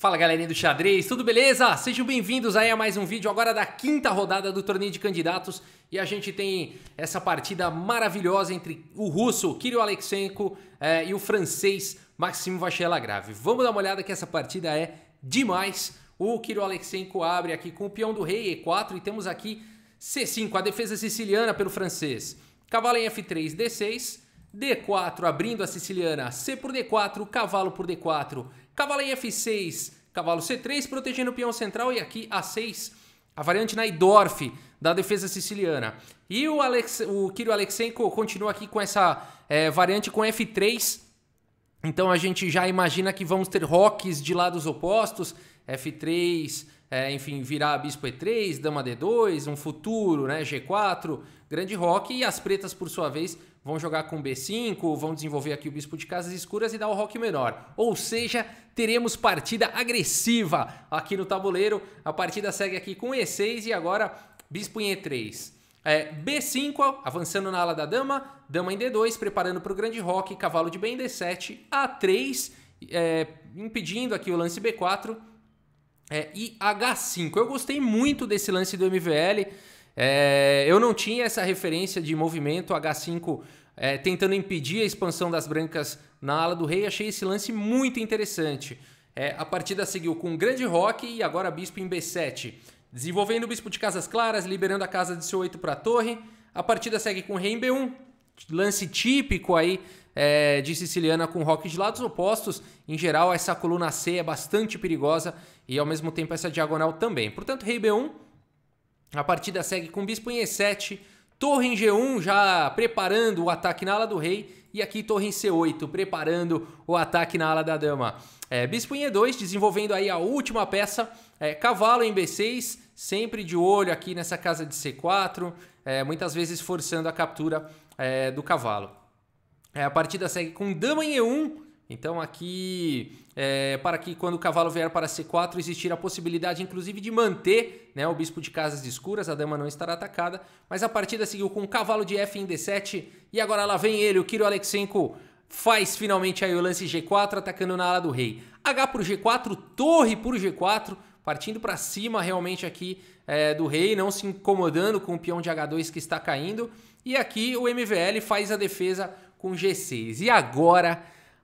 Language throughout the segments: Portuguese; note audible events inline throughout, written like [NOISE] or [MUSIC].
Fala galerinha do xadrez, tudo beleza? Sejam bem-vindos aí a mais um vídeo agora da quinta rodada do torneio de candidatos e a gente tem essa partida maravilhosa entre o russo Kirill Alexenko eh, e o francês Maxime Vachelagrave. Vamos dar uma olhada que essa partida é demais. O Kirill Alexenko abre aqui com o peão do rei E4 e temos aqui C5, a defesa siciliana pelo francês. Cavalo em F3, D6, D4 abrindo a siciliana, C por D4, cavalo por D4, Cavalo em F6, cavalo C3, protegendo o peão central e aqui A6, a variante Naidorf da defesa siciliana. E o, Alex, o Kiro Alexenko continua aqui com essa é, variante com F3, então a gente já imagina que vamos ter roques de lados opostos, F3, é, enfim, virar bispo E3, dama D2, um futuro, né, G4, Grande rock e as pretas, por sua vez, vão jogar com B5, vão desenvolver aqui o bispo de casas escuras e dar o rock menor. Ou seja, teremos partida agressiva aqui no tabuleiro. A partida segue aqui com E6 e agora bispo em E3. É, B5, avançando na ala da dama, dama em D2, preparando para o grande rock, cavalo de B em D7, A3, é, impedindo aqui o lance B4 é, e H5. Eu gostei muito desse lance do MVL. É, eu não tinha essa referência de movimento H5 é, tentando impedir a expansão das brancas na ala do rei. Achei esse lance muito interessante. É, a partida seguiu com grande rock e agora bispo em B7. Desenvolvendo o bispo de casas claras, liberando a casa de seu 8 para a torre. A partida segue com rei em B1. Lance típico aí é, de siciliana com rock de lados opostos. Em geral, essa coluna C é bastante perigosa e ao mesmo tempo essa diagonal também. Portanto, rei B1 a partida segue com Bispo em E7, Torre em G1 já preparando o ataque na ala do rei e aqui Torre em C8 preparando o ataque na ala da dama. É, bispo em E2 desenvolvendo aí a última peça, é, cavalo em B6, sempre de olho aqui nessa casa de C4, é, muitas vezes forçando a captura é, do cavalo. É, a partida segue com dama em E1, então aqui, é, para que quando o cavalo vier para C4, existir a possibilidade inclusive de manter né, o bispo de casas escuras, a dama não estará atacada, mas a partida seguiu com o cavalo de F em D7, e agora lá vem ele, o Kiro Alexenko faz finalmente aí o lance G4, atacando na ala do rei. H por G4, torre por G4, partindo para cima realmente aqui é, do rei, não se incomodando com o peão de H2 que está caindo, e aqui o MVL faz a defesa com G6. E agora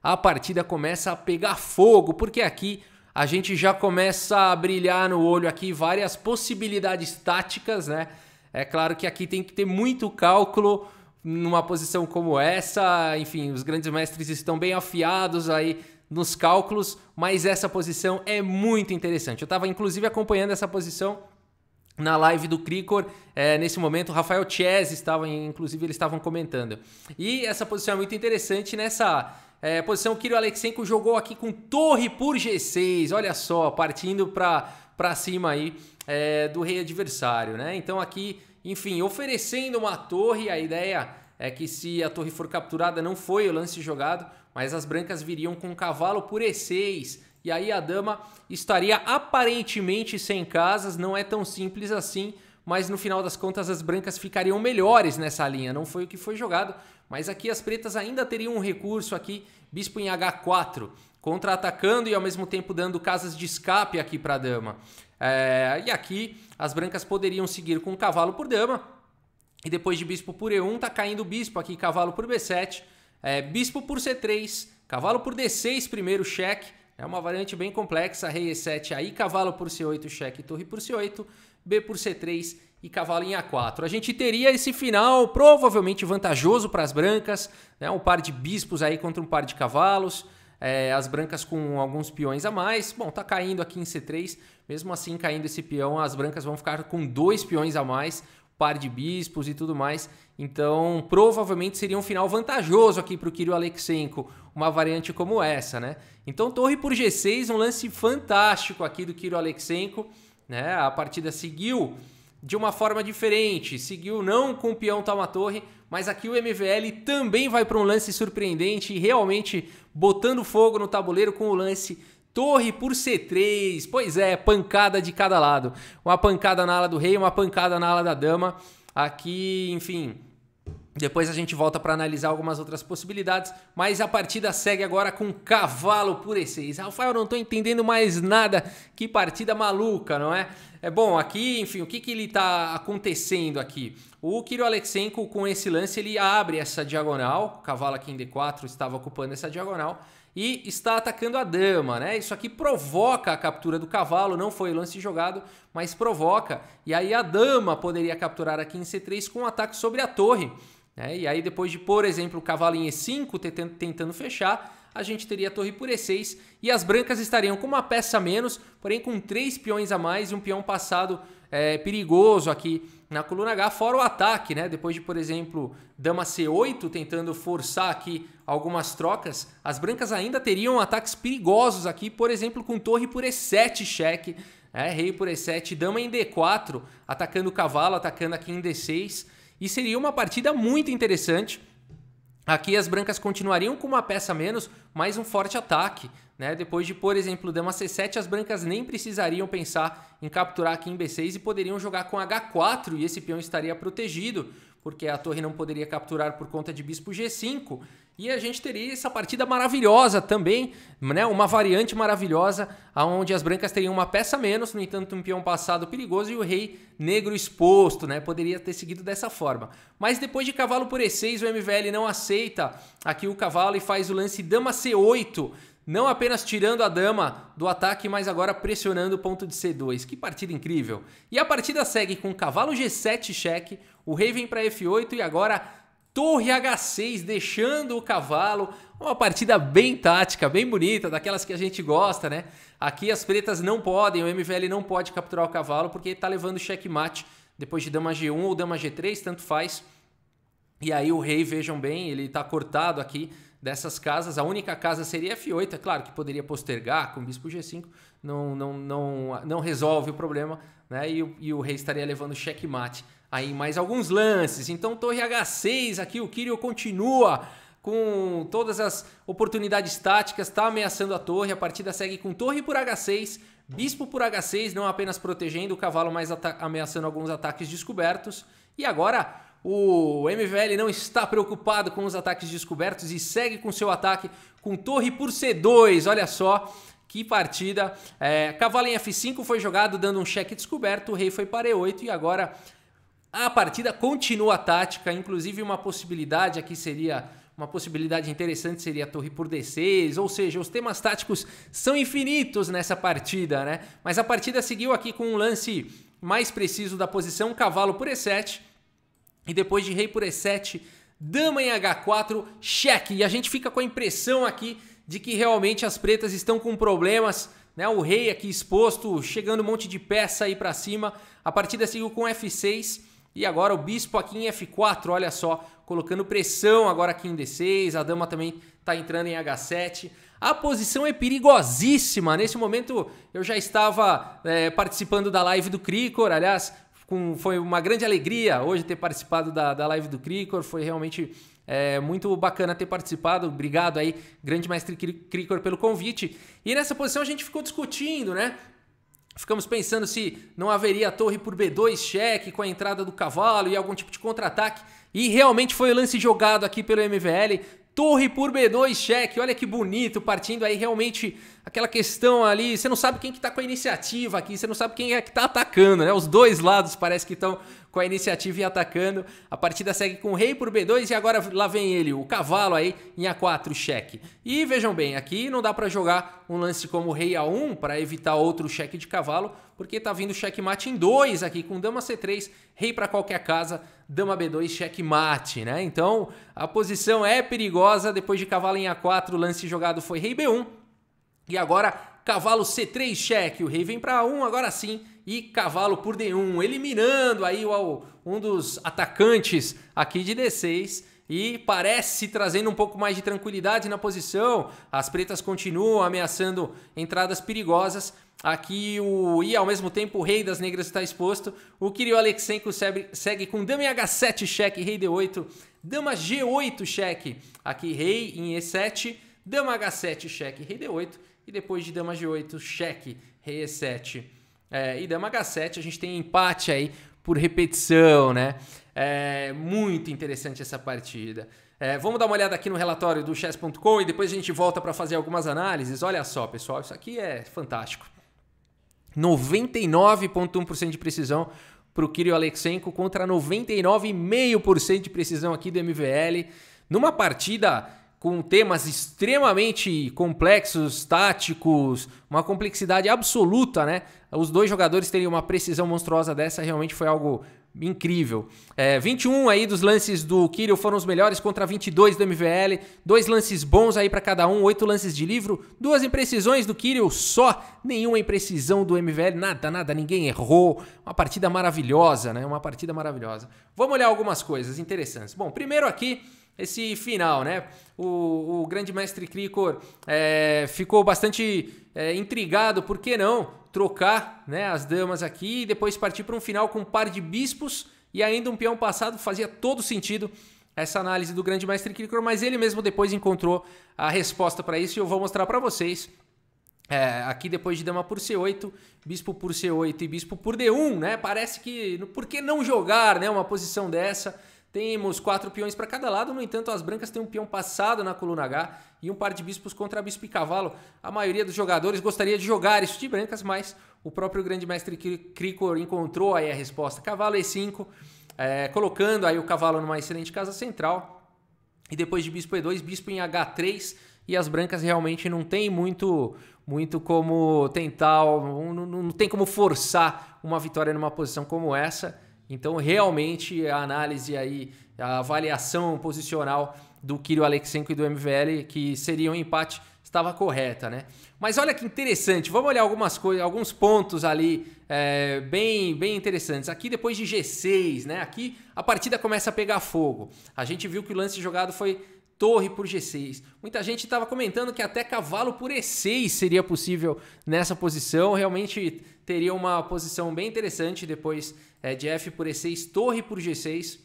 a partida começa a pegar fogo, porque aqui a gente já começa a brilhar no olho aqui várias possibilidades táticas, né? É claro que aqui tem que ter muito cálculo numa posição como essa, enfim, os grandes mestres estão bem afiados aí nos cálculos, mas essa posição é muito interessante. Eu estava inclusive acompanhando essa posição na live do Cricor, é, nesse momento, Rafael Chess estava, inclusive, eles estavam comentando. E essa posição é muito interessante nessa é, posição Kiro Alexenko jogou aqui com torre por G6, olha só, partindo para cima aí é, do rei adversário, né? Então aqui, enfim, oferecendo uma torre, a ideia é que se a torre for capturada, não foi o lance jogado, mas as brancas viriam com cavalo por E6, e aí a dama estaria aparentemente sem casas, não é tão simples assim, mas no final das contas as brancas ficariam melhores nessa linha, não foi o que foi jogado, mas aqui as pretas ainda teriam um recurso aqui, bispo em H4, contra-atacando e ao mesmo tempo dando casas de escape aqui para a dama. É, e aqui as brancas poderiam seguir com cavalo por dama. E depois de bispo por E1, tá caindo bispo aqui, cavalo por B7, é, bispo por C3, cavalo por D6, primeiro cheque. É uma variante bem complexa, rei E7 aí, cavalo por C8, cheque, torre por C8, B por C3 e cavalo em A4. A gente teria esse final provavelmente vantajoso para as brancas, né? um par de bispos aí contra um par de cavalos, é, as brancas com alguns peões a mais. Bom, tá caindo aqui em C3, mesmo assim caindo esse peão, as brancas vão ficar com dois peões a mais, par de bispos e tudo mais. Então, provavelmente seria um final vantajoso aqui para o Kirill Alexenko, uma variante como essa, né? Então, torre por G6, um lance fantástico aqui do Kirill Alexenko, né? A partida seguiu de uma forma diferente. Seguiu não com o peão tá uma torre, mas aqui o MVL também vai para um lance surpreendente e realmente botando fogo no tabuleiro com o lance torre por C3. Pois é, pancada de cada lado. Uma pancada na ala do rei, uma pancada na ala da dama. Aqui, enfim, depois a gente volta para analisar algumas outras possibilidades, mas a partida segue agora com cavalo por E6. Rafael, não estou entendendo mais nada. Que partida maluca, não é? É bom, aqui, enfim, o que, que ele está acontecendo aqui? O Kirill Alexenko, com esse lance, ele abre essa diagonal. O cavalo aqui em D4 estava ocupando essa diagonal e está atacando a dama, né? Isso aqui provoca a captura do cavalo, não foi lance jogado, mas provoca. E aí a dama poderia capturar aqui em C3 com um ataque sobre a torre. Né? E aí, depois de, por exemplo, o cavalo em E5 tentando, fechar, a gente teria a torre por E6 e as brancas estariam com uma peça a menos, porém com três peões a mais e um peão passado é, perigoso aqui na coluna H, fora o ataque, né? Depois de, por exemplo, dama C8 tentando forçar aqui algumas trocas, as brancas ainda teriam ataques perigosos aqui, por exemplo, com torre por E7 cheque, é, rei por E7, dama em D4, atacando o cavalo, atacando aqui em D6. E seria uma partida muito interessante. Aqui as brancas continuariam com uma peça menos, mas um forte ataque. Né? Depois de, por exemplo, dama C7, as brancas nem precisariam pensar em capturar aqui em B6 e poderiam jogar com H4 e esse peão estaria protegido porque a torre não poderia capturar por conta de bispo G5. E a gente teria essa partida maravilhosa também, né? Uma variante maravilhosa, onde as brancas teriam uma peça menos, no entanto, um peão passado perigoso e o rei negro exposto, né? Poderia ter seguido dessa forma. Mas depois de cavalo por E6, o MVL não aceita aqui o cavalo e faz o lance dama C8, não apenas tirando a dama do ataque, mas agora pressionando o ponto de C2. Que partida incrível. E a partida segue com cavalo G7 cheque, o rei vem para F8 e agora torre H6, deixando o cavalo. Uma partida bem tática, bem bonita, daquelas que a gente gosta, né? Aqui as pretas não podem, o MVL não pode capturar o cavalo porque está levando mate. depois de dama G1 ou dama G3, tanto faz. E aí o rei, vejam bem, ele está cortado aqui dessas casas, a única casa seria F8, é claro que poderia postergar com bispo G5, não, não, não, não resolve o problema, né? E, e o rei estaria levando checkmate aí mais alguns lances. Então, torre H6 aqui, o Kirio continua com todas as oportunidades táticas, está ameaçando a torre, a partida segue com torre por H6, bispo por H6, não apenas protegendo o cavalo, mas ameaçando alguns ataques descobertos. E agora o MVL não está preocupado com os ataques descobertos e segue com seu ataque com torre por C2. Olha só que partida. É, cavalo em F5 foi jogado dando um cheque descoberto. O rei foi para E8 e agora a partida continua tática. Inclusive uma possibilidade aqui seria... Uma possibilidade interessante seria a torre por D6, ou seja, os temas táticos são infinitos nessa partida, né? Mas a partida seguiu aqui com um lance mais preciso da posição, cavalo por E7, e depois de rei por e7, dama em h4, cheque. E a gente fica com a impressão aqui de que realmente as pretas estão com problemas, né? O rei aqui exposto, chegando um monte de peça aí para cima. A partida seguiu com f6 e agora o bispo aqui em f4, olha só, colocando pressão agora aqui em d6. A dama também está entrando em h7. A posição é perigosíssima. Nesse momento eu já estava é, participando da live do Cricor. Aliás, com, foi uma grande alegria hoje ter participado da, da live do Cricor, foi realmente é, muito bacana ter participado. Obrigado aí, grande mestre Cricor, pelo convite. E nessa posição a gente ficou discutindo, né? Ficamos pensando se não haveria torre por B2 cheque com a entrada do cavalo e algum tipo de contra-ataque. E realmente foi o lance jogado aqui pelo MVL. Torre por B2, cheque. Olha que bonito, partindo aí realmente aquela questão ali. Você não sabe quem que tá com a iniciativa aqui, você não sabe quem é que tá atacando, né? Os dois lados parece que estão com a iniciativa e atacando. A partida segue com o rei por B2 e agora lá vem ele, o cavalo aí em A4, cheque. E vejam bem, aqui não dá para jogar um lance como rei A1 para evitar outro cheque de cavalo, porque tá vindo cheque mate em 2 aqui com dama C3, rei para qualquer casa dama B2, xeque-mate, né? Então, a posição é perigosa, depois de cavalo em A4, o lance jogado foi rei B1. E agora, cavalo C3 cheque, o rei vem para A1, agora sim, e cavalo por D1, eliminando aí o, um dos atacantes aqui de D6 e parece trazendo um pouco mais de tranquilidade na posição. As pretas continuam ameaçando entradas perigosas, Aqui o e ao mesmo tempo o rei das negras está exposto. O Kirill Alexenko segue, com dama h7 cheque, rei d8, dama g8 cheque. Aqui rei em e7, dama h7 cheque, rei d8 e depois de dama g8 cheque, rei e7. É, e dama h7 a gente tem empate aí por repetição, né? É muito interessante essa partida. É, vamos dar uma olhada aqui no relatório do chess.com e depois a gente volta para fazer algumas análises. Olha só, pessoal, isso aqui é fantástico. 99,1% de precisão para o Kirill Alexenko contra 99,5% de precisão aqui do MVL. Numa partida com temas extremamente complexos, táticos, uma complexidade absoluta, né? Os dois jogadores terem uma precisão monstruosa dessa realmente foi algo incrível. É, 21 aí dos lances do Kirill foram os melhores contra 22 do MVL. Dois lances bons aí para cada um, oito lances de livro, duas imprecisões do Kirill só, nenhuma imprecisão do MVL, nada, nada, ninguém errou. Uma partida maravilhosa, né? Uma partida maravilhosa. Vamos olhar algumas coisas interessantes. Bom, primeiro aqui esse final, né? O, o grande mestre Krikor é, ficou bastante é, intrigado, por que não, trocar né, as damas aqui e depois partir para um final com um par de bispos e ainda um peão passado fazia todo sentido essa análise do grande mestre Kirkor, mas ele mesmo depois encontrou a resposta para isso e eu vou mostrar para vocês é, aqui depois de dama por C8, bispo por C8 e bispo por D1, né? Parece que por que não jogar, né, uma posição dessa? Temos quatro peões para cada lado, no entanto, as brancas têm um peão passado na coluna H e um par de bispos contra bispo e cavalo. A maioria dos jogadores gostaria de jogar isso de brancas, mas o próprio grande mestre Cricor encontrou aí a resposta. Cavalo E5, é, colocando aí o cavalo numa excelente casa central. E depois de bispo E2, bispo em H3, e as brancas realmente não tem muito muito como tentar, não, não tem como forçar uma vitória numa posição como essa. Então, realmente, a análise aí, a avaliação posicional do Kiro Alexenko e do MVL, que seria um empate, estava correta, né? Mas olha que interessante, vamos olhar algumas coisas, alguns pontos ali é, bem, bem interessantes. Aqui depois de G6, né? Aqui a partida começa a pegar fogo. A gente viu que o lance jogado foi torre por G6. Muita gente estava comentando que até cavalo por E6 seria possível nessa posição. Realmente teria uma posição bem interessante depois é, de F por E6, torre por G6.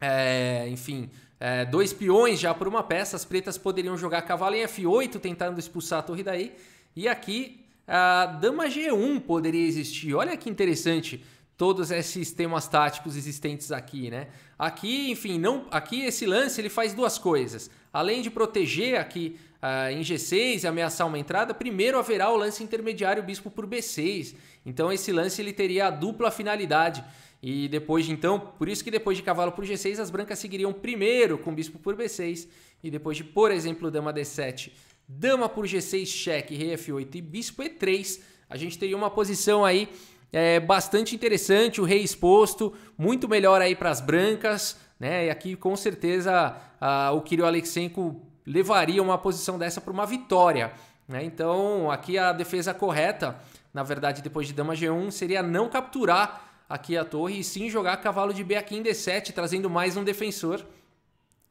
É, enfim, é, dois peões já por uma peça. As pretas poderiam jogar cavalo em F8, tentando expulsar a torre daí. E aqui a dama G1 poderia existir. Olha que interessante todos esses sistemas táticos existentes aqui, né? Aqui, enfim, não, aqui esse lance ele faz duas coisas. Além de proteger aqui uh, em G6 e ameaçar uma entrada, primeiro haverá o lance intermediário bispo por B6. Então esse lance ele teria a dupla finalidade. E depois de então, por isso que depois de cavalo por G6, as brancas seguiriam primeiro com bispo por B6 e depois de, por exemplo, dama D7, dama por G6, cheque, rei F8 e bispo E3, a gente teria uma posição aí é bastante interessante o rei exposto muito melhor aí para as brancas, né? E aqui com certeza a, o Kirill Alexenko levaria uma posição dessa para uma vitória. Né? Então aqui a defesa correta, na verdade depois de dama G1, seria não capturar aqui a torre e sim jogar cavalo de B aqui em D7, trazendo mais um defensor.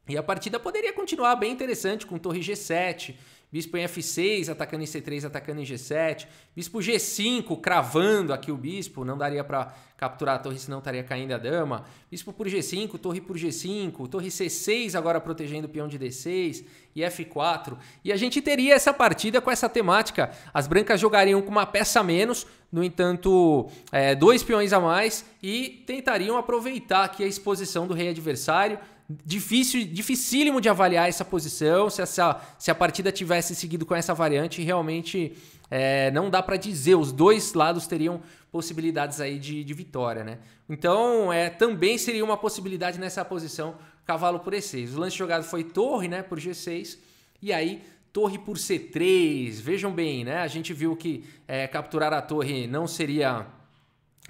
E a partida poderia continuar bem interessante com torre G7, bispo em F6, atacando em C3, atacando em G7, bispo G5, cravando aqui o bispo, não daria para capturar a torre senão estaria caindo a dama, bispo por G5, torre por G5, torre C6 agora protegendo o peão de D6 e F4. E a gente teria essa partida com essa temática, as brancas jogariam com uma peça a menos, no entanto, é, dois peões a mais e tentariam aproveitar aqui a exposição do rei adversário, difícil, dificílimo de avaliar essa posição. Se, essa, se a partida tivesse seguido com essa variante, realmente é, não dá para dizer. Os dois lados teriam possibilidades aí de, de vitória, né? Então, é, também seria uma possibilidade nessa posição cavalo por E6. O lance jogado foi torre, né, por G6. E aí torre por C3. Vejam bem, né? A gente viu que é, capturar a torre não seria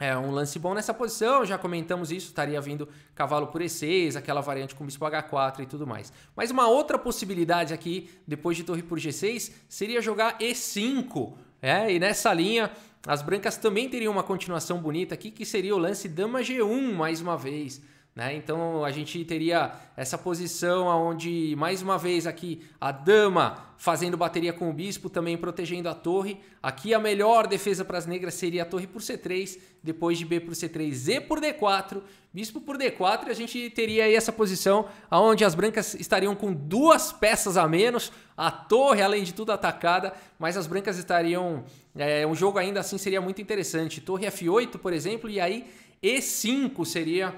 é um lance bom nessa posição, já comentamos isso, estaria vindo cavalo por E6, aquela variante com bispo H4 e tudo mais. Mas uma outra possibilidade aqui, depois de torre por G6, seria jogar E5, é, e nessa linha as brancas também teriam uma continuação bonita aqui, que seria o lance dama G1 mais uma vez. Né? Então a gente teria essa posição onde, mais uma vez, aqui a dama fazendo bateria com o bispo, também protegendo a torre. Aqui a melhor defesa para as negras seria a torre por C3, depois de B por C3, Z por D4, bispo por D4, e a gente teria aí essa posição onde as brancas estariam com duas peças a menos, a torre, além de tudo, atacada, mas as brancas estariam. É, eh, um jogo ainda assim seria muito interessante. Torre F8, por exemplo, e aí E5 seria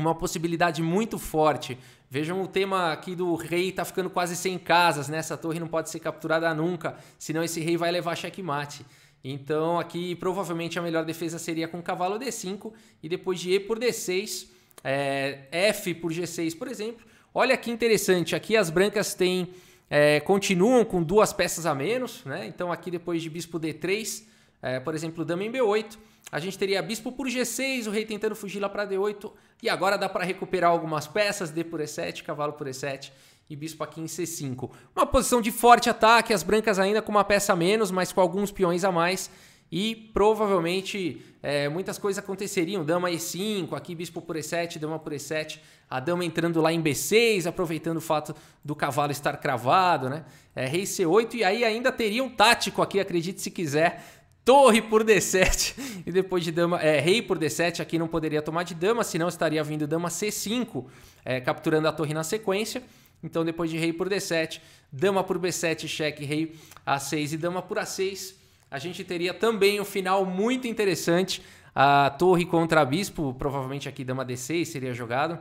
uma possibilidade muito forte. Vejam o tema aqui do rei tá ficando quase sem casas, né? Essa torre não pode ser capturada nunca, senão esse rei vai levar checkmate. Então aqui provavelmente a melhor defesa seria com cavalo D5 e depois de E por D6, é, F por G6, por exemplo. Olha que interessante, aqui as brancas têm é, continuam com duas peças a menos, né? Então aqui depois de bispo D3, é, por exemplo, dama em B8, a gente teria bispo por G6, o rei tentando fugir lá para D8, e agora dá para recuperar algumas peças, D por E7, cavalo por E7 e bispo aqui em C5. Uma posição de forte ataque, as brancas ainda com uma peça a menos, mas com alguns peões a mais, e provavelmente é, muitas coisas aconteceriam. Dama E5, aqui bispo por E7, dama por E7, a dama entrando lá em B6, aproveitando o fato do cavalo estar cravado, né? É, rei C8, e aí ainda teria um tático aqui, acredite se quiser, torre por D7 [LAUGHS] e depois de dama, é, rei por D7, aqui não poderia tomar de dama, senão estaria vindo dama C5, é, capturando a torre na sequência. Então depois de rei por D7, dama por B7, cheque, rei A6 e dama por A6, a gente teria também um final muito interessante, a torre contra a bispo, provavelmente aqui dama D6 seria jogado,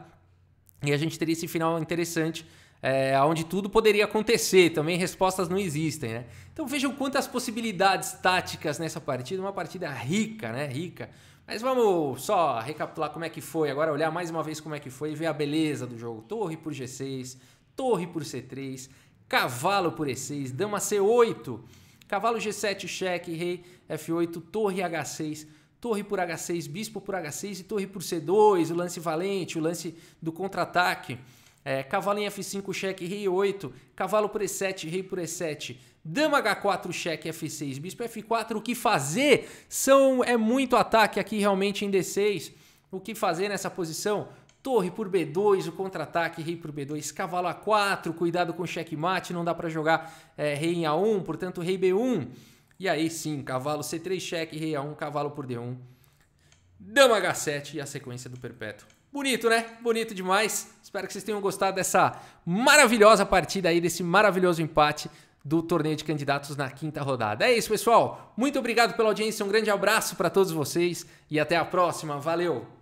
e a gente teria esse final interessante é, onde tudo poderia acontecer, também respostas não existem. Né? Então vejam quantas possibilidades táticas nessa partida, uma partida rica, né? Rica. Mas vamos só recapitular como é que foi, agora olhar mais uma vez como é que foi e ver a beleza do jogo. Torre por G6, torre por C3, cavalo por E6, dama C8, cavalo G7, cheque, rei F8, torre H6, torre por H6, bispo por H6 e torre por C2, o lance valente, o lance do contra-ataque. É, cavalo em F5, cheque, rei 8 cavalo por E7, rei por E7, dama H4, cheque, F6, bispo F4. O que fazer? São, é muito ataque aqui realmente em D6. O que fazer nessa posição? Torre por B2, o contra-ataque, rei por B2, cavalo A4, cuidado com mate não dá para jogar é, rei em A1, portanto rei B1. E aí sim, cavalo C3, cheque, rei A1, cavalo por D1, dama H7 e a sequência do perpétuo. Bonito, né? Bonito demais. Espero que vocês tenham gostado dessa maravilhosa partida aí, desse maravilhoso empate do torneio de candidatos na quinta rodada. É isso, pessoal. Muito obrigado pela audiência. Um grande abraço para todos vocês e até a próxima. Valeu!